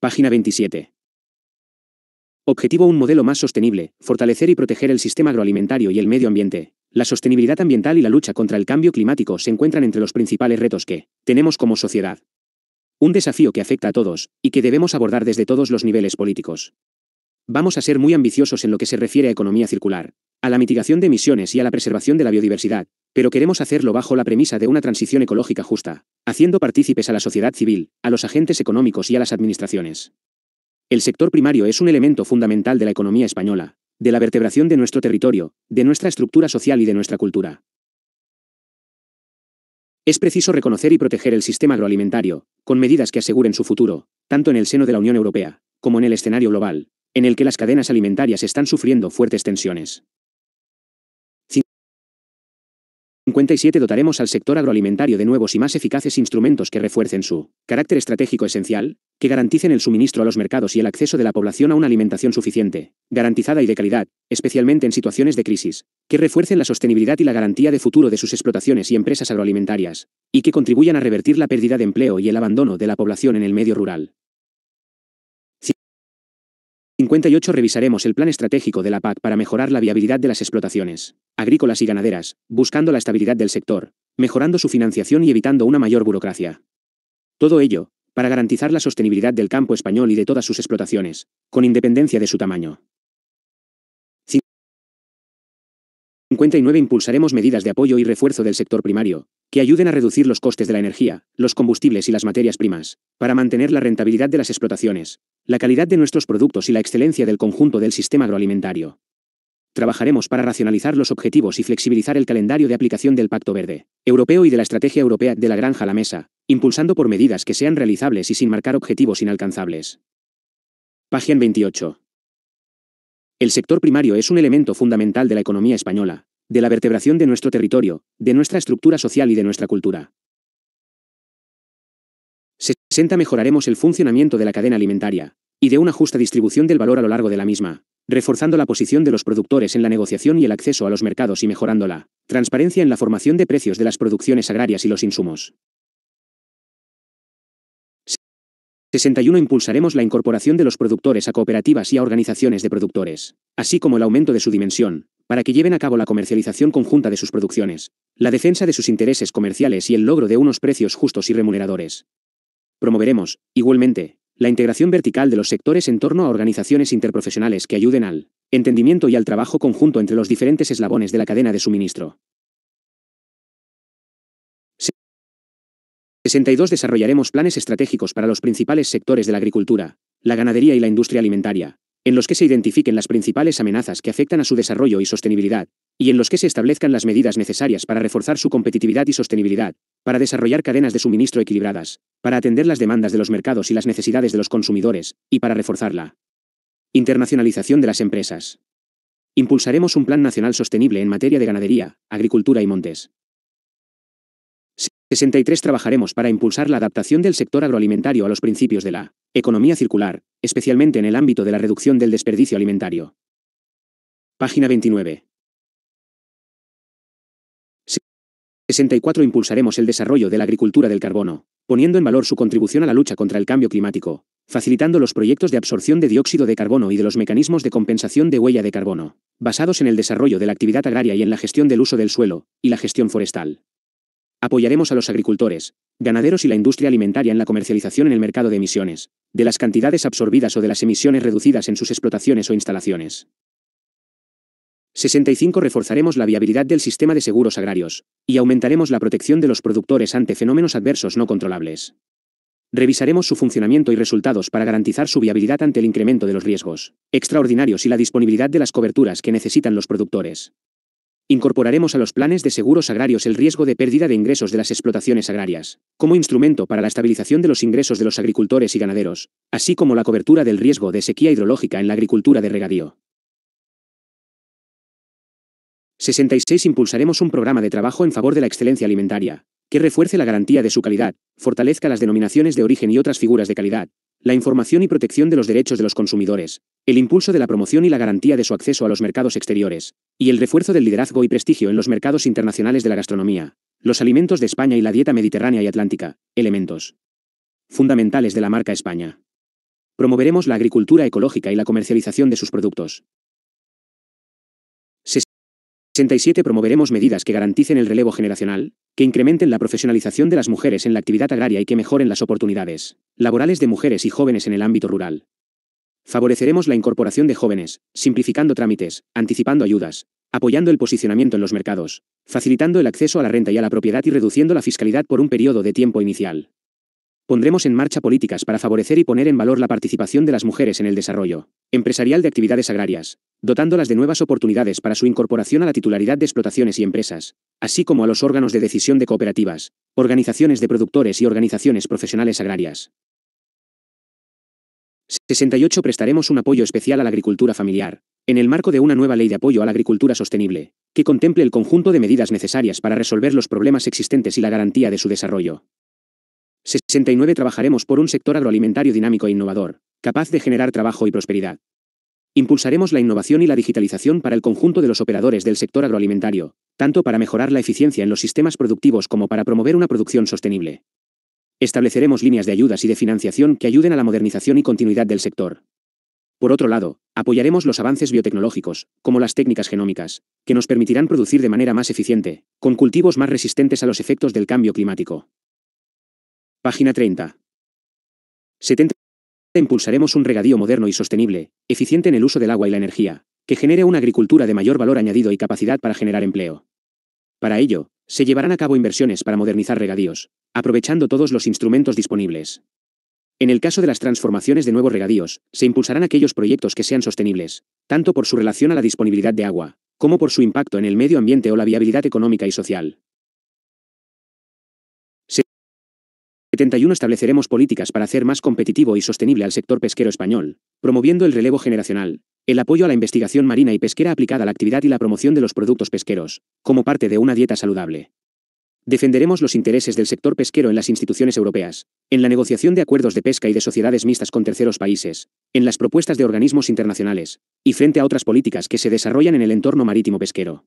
Página 27. Objetivo un modelo más sostenible, fortalecer y proteger el sistema agroalimentario y el medio ambiente. La sostenibilidad ambiental y la lucha contra el cambio climático se encuentran entre los principales retos que tenemos como sociedad. Un desafío que afecta a todos, y que debemos abordar desde todos los niveles políticos. Vamos a ser muy ambiciosos en lo que se refiere a economía circular, a la mitigación de emisiones y a la preservación de la biodiversidad, pero queremos hacerlo bajo la premisa de una transición ecológica justa, haciendo partícipes a la sociedad civil, a los agentes económicos y a las administraciones. El sector primario es un elemento fundamental de la economía española, de la vertebración de nuestro territorio, de nuestra estructura social y de nuestra cultura. Es preciso reconocer y proteger el sistema agroalimentario, con medidas que aseguren su futuro, tanto en el seno de la Unión Europea, como en el escenario global, en el que las cadenas alimentarias están sufriendo fuertes tensiones. 57. Dotaremos al sector agroalimentario de nuevos y más eficaces instrumentos que refuercen su carácter estratégico esencial, que garanticen el suministro a los mercados y el acceso de la población a una alimentación suficiente, garantizada y de calidad, especialmente en situaciones de crisis, que refuercen la sostenibilidad y la garantía de futuro de sus explotaciones y empresas agroalimentarias, y que contribuyan a revertir la pérdida de empleo y el abandono de la población en el medio rural. 58. Revisaremos el plan estratégico de la PAC para mejorar la viabilidad de las explotaciones agrícolas y ganaderas, buscando la estabilidad del sector, mejorando su financiación y evitando una mayor burocracia. Todo ello, para garantizar la sostenibilidad del campo español y de todas sus explotaciones, con independencia de su tamaño. 59 Impulsaremos medidas de apoyo y refuerzo del sector primario, que ayuden a reducir los costes de la energía, los combustibles y las materias primas, para mantener la rentabilidad de las explotaciones, la calidad de nuestros productos y la excelencia del conjunto del sistema agroalimentario. Trabajaremos para racionalizar los objetivos y flexibilizar el calendario de aplicación del Pacto Verde Europeo y de la Estrategia Europea de la Granja a la Mesa, impulsando por medidas que sean realizables y sin marcar objetivos inalcanzables. Página 28. El sector primario es un elemento fundamental de la economía española, de la vertebración de nuestro territorio, de nuestra estructura social y de nuestra cultura. 60. Mejoraremos el funcionamiento de la cadena alimentaria, y de una justa distribución del valor a lo largo de la misma, reforzando la posición de los productores en la negociación y el acceso a los mercados y mejorando la transparencia en la formación de precios de las producciones agrarias y los insumos. 61. Impulsaremos la incorporación de los productores a cooperativas y a organizaciones de productores, así como el aumento de su dimensión, para que lleven a cabo la comercialización conjunta de sus producciones, la defensa de sus intereses comerciales y el logro de unos precios justos y remuneradores. Promoveremos, igualmente, la integración vertical de los sectores en torno a organizaciones interprofesionales que ayuden al entendimiento y al trabajo conjunto entre los diferentes eslabones de la cadena de suministro. 62. Desarrollaremos planes estratégicos para los principales sectores de la agricultura, la ganadería y la industria alimentaria, en los que se identifiquen las principales amenazas que afectan a su desarrollo y sostenibilidad, y en los que se establezcan las medidas necesarias para reforzar su competitividad y sostenibilidad, para desarrollar cadenas de suministro equilibradas, para atender las demandas de los mercados y las necesidades de los consumidores, y para reforzar la internacionalización de las empresas. Impulsaremos un plan nacional sostenible en materia de ganadería, agricultura y montes. 63. Trabajaremos para impulsar la adaptación del sector agroalimentario a los principios de la economía circular, especialmente en el ámbito de la reducción del desperdicio alimentario. Página 29. 64. Impulsaremos el desarrollo de la agricultura del carbono, poniendo en valor su contribución a la lucha contra el cambio climático, facilitando los proyectos de absorción de dióxido de carbono y de los mecanismos de compensación de huella de carbono, basados en el desarrollo de la actividad agraria y en la gestión del uso del suelo, y la gestión forestal. Apoyaremos a los agricultores, ganaderos y la industria alimentaria en la comercialización en el mercado de emisiones, de las cantidades absorbidas o de las emisiones reducidas en sus explotaciones o instalaciones. 65. Reforzaremos la viabilidad del sistema de seguros agrarios, y aumentaremos la protección de los productores ante fenómenos adversos no controlables. Revisaremos su funcionamiento y resultados para garantizar su viabilidad ante el incremento de los riesgos extraordinarios y la disponibilidad de las coberturas que necesitan los productores. Incorporaremos a los planes de seguros agrarios el riesgo de pérdida de ingresos de las explotaciones agrarias, como instrumento para la estabilización de los ingresos de los agricultores y ganaderos, así como la cobertura del riesgo de sequía hidrológica en la agricultura de regadío. 66. Impulsaremos un programa de trabajo en favor de la excelencia alimentaria, que refuerce la garantía de su calidad, fortalezca las denominaciones de origen y otras figuras de calidad, la información y protección de los derechos de los consumidores, el impulso de la promoción y la garantía de su acceso a los mercados exteriores, y el refuerzo del liderazgo y prestigio en los mercados internacionales de la gastronomía, los alimentos de España y la dieta mediterránea y atlántica, elementos fundamentales de la marca España. Promoveremos la agricultura ecológica y la comercialización de sus productos. 67 Promoveremos medidas que garanticen el relevo generacional, que incrementen la profesionalización de las mujeres en la actividad agraria y que mejoren las oportunidades laborales de mujeres y jóvenes en el ámbito rural. Favoreceremos la incorporación de jóvenes, simplificando trámites, anticipando ayudas, apoyando el posicionamiento en los mercados, facilitando el acceso a la renta y a la propiedad y reduciendo la fiscalidad por un periodo de tiempo inicial. Pondremos en marcha políticas para favorecer y poner en valor la participación de las mujeres en el desarrollo empresarial de actividades agrarias, dotándolas de nuevas oportunidades para su incorporación a la titularidad de explotaciones y empresas, así como a los órganos de decisión de cooperativas, organizaciones de productores y organizaciones profesionales agrarias. 68. Prestaremos un apoyo especial a la agricultura familiar, en el marco de una nueva ley de apoyo a la agricultura sostenible, que contemple el conjunto de medidas necesarias para resolver los problemas existentes y la garantía de su desarrollo. 69 Trabajaremos por un sector agroalimentario dinámico e innovador, capaz de generar trabajo y prosperidad. Impulsaremos la innovación y la digitalización para el conjunto de los operadores del sector agroalimentario, tanto para mejorar la eficiencia en los sistemas productivos como para promover una producción sostenible. Estableceremos líneas de ayudas y de financiación que ayuden a la modernización y continuidad del sector. Por otro lado, apoyaremos los avances biotecnológicos, como las técnicas genómicas, que nos permitirán producir de manera más eficiente, con cultivos más resistentes a los efectos del cambio climático. Página 30. 70. Impulsaremos un regadío moderno y sostenible, eficiente en el uso del agua y la energía, que genere una agricultura de mayor valor añadido y capacidad para generar empleo. Para ello, se llevarán a cabo inversiones para modernizar regadíos, aprovechando todos los instrumentos disponibles. En el caso de las transformaciones de nuevos regadíos, se impulsarán aquellos proyectos que sean sostenibles, tanto por su relación a la disponibilidad de agua, como por su impacto en el medio ambiente o la viabilidad económica y social. 71 estableceremos políticas para hacer más competitivo y sostenible al sector pesquero español, promoviendo el relevo generacional, el apoyo a la investigación marina y pesquera aplicada a la actividad y la promoción de los productos pesqueros, como parte de una dieta saludable. Defenderemos los intereses del sector pesquero en las instituciones europeas, en la negociación de acuerdos de pesca y de sociedades mixtas con terceros países, en las propuestas de organismos internacionales, y frente a otras políticas que se desarrollan en el entorno marítimo pesquero.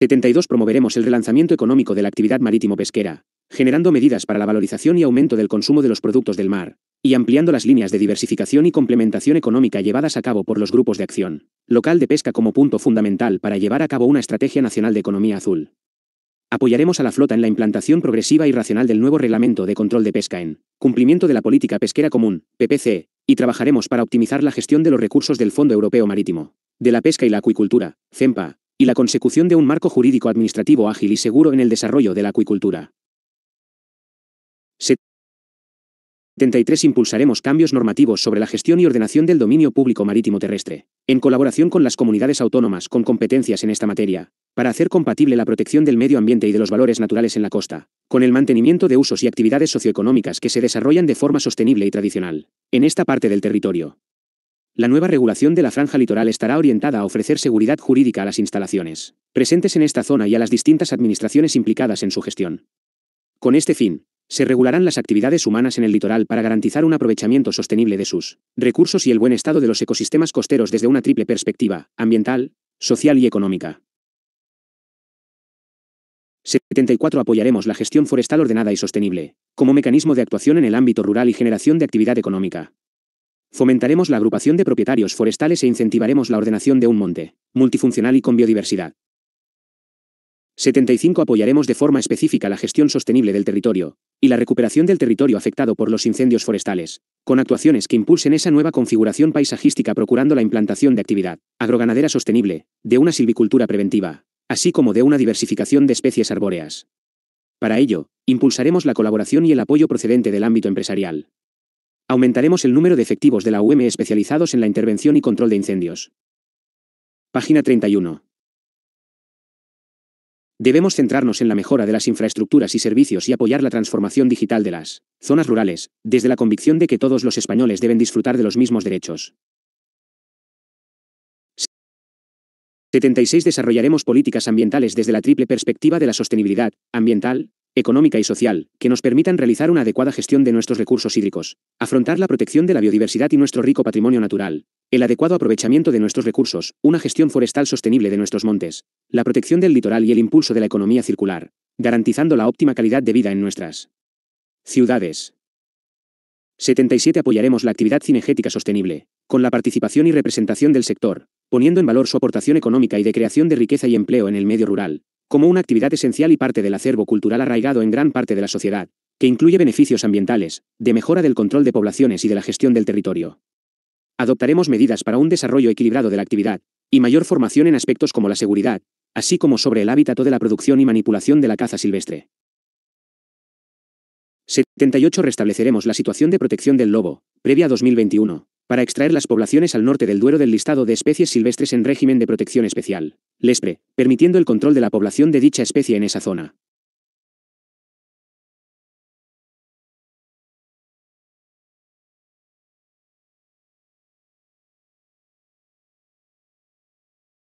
72. Promoveremos el relanzamiento económico de la actividad marítimo-pesquera, generando medidas para la valorización y aumento del consumo de los productos del mar, y ampliando las líneas de diversificación y complementación económica llevadas a cabo por los grupos de acción local de pesca como punto fundamental para llevar a cabo una estrategia nacional de economía azul. Apoyaremos a la flota en la implantación progresiva y racional del nuevo Reglamento de Control de Pesca en cumplimiento de la Política Pesquera Común, PPC, y trabajaremos para optimizar la gestión de los recursos del Fondo Europeo Marítimo, de la Pesca y la Acuicultura, CEMPA, y la consecución de un marco jurídico administrativo ágil y seguro en el desarrollo de la acuicultura. 73 impulsaremos cambios normativos sobre la gestión y ordenación del dominio público marítimo terrestre, en colaboración con las comunidades autónomas con competencias en esta materia, para hacer compatible la protección del medio ambiente y de los valores naturales en la costa, con el mantenimiento de usos y actividades socioeconómicas que se desarrollan de forma sostenible y tradicional, en esta parte del territorio. La nueva regulación de la franja litoral estará orientada a ofrecer seguridad jurídica a las instalaciones presentes en esta zona y a las distintas administraciones implicadas en su gestión. Con este fin, se regularán las actividades humanas en el litoral para garantizar un aprovechamiento sostenible de sus recursos y el buen estado de los ecosistemas costeros desde una triple perspectiva, ambiental, social y económica. 74. Apoyaremos la gestión forestal ordenada y sostenible, como mecanismo de actuación en el ámbito rural y generación de actividad económica, Fomentaremos la agrupación de propietarios forestales e incentivaremos la ordenación de un monte, multifuncional y con biodiversidad. 75. Apoyaremos de forma específica la gestión sostenible del territorio, y la recuperación del territorio afectado por los incendios forestales, con actuaciones que impulsen esa nueva configuración paisajística procurando la implantación de actividad agroganadera sostenible, de una silvicultura preventiva, así como de una diversificación de especies arbóreas. Para ello, impulsaremos la colaboración y el apoyo procedente del ámbito empresarial, Aumentaremos el número de efectivos de la UM especializados en la intervención y control de incendios. Página 31. Debemos centrarnos en la mejora de las infraestructuras y servicios y apoyar la transformación digital de las zonas rurales, desde la convicción de que todos los españoles deben disfrutar de los mismos derechos. 76. Desarrollaremos políticas ambientales desde la triple perspectiva de la sostenibilidad, ambiental, económica y social, que nos permitan realizar una adecuada gestión de nuestros recursos hídricos, afrontar la protección de la biodiversidad y nuestro rico patrimonio natural, el adecuado aprovechamiento de nuestros recursos, una gestión forestal sostenible de nuestros montes, la protección del litoral y el impulso de la economía circular, garantizando la óptima calidad de vida en nuestras ciudades. 77. Apoyaremos la actividad cinegética sostenible, con la participación y representación del sector, poniendo en valor su aportación económica y de creación de riqueza y empleo en el medio rural, como una actividad esencial y parte del acervo cultural arraigado en gran parte de la sociedad, que incluye beneficios ambientales, de mejora del control de poblaciones y de la gestión del territorio. Adoptaremos medidas para un desarrollo equilibrado de la actividad, y mayor formación en aspectos como la seguridad, así como sobre el hábitat de la producción y manipulación de la caza silvestre. 78. Restableceremos la situación de protección del lobo, previa a 2021, para extraer las poblaciones al norte del Duero del listado de especies silvestres en régimen de protección especial, LESPRE, permitiendo el control de la población de dicha especie en esa zona.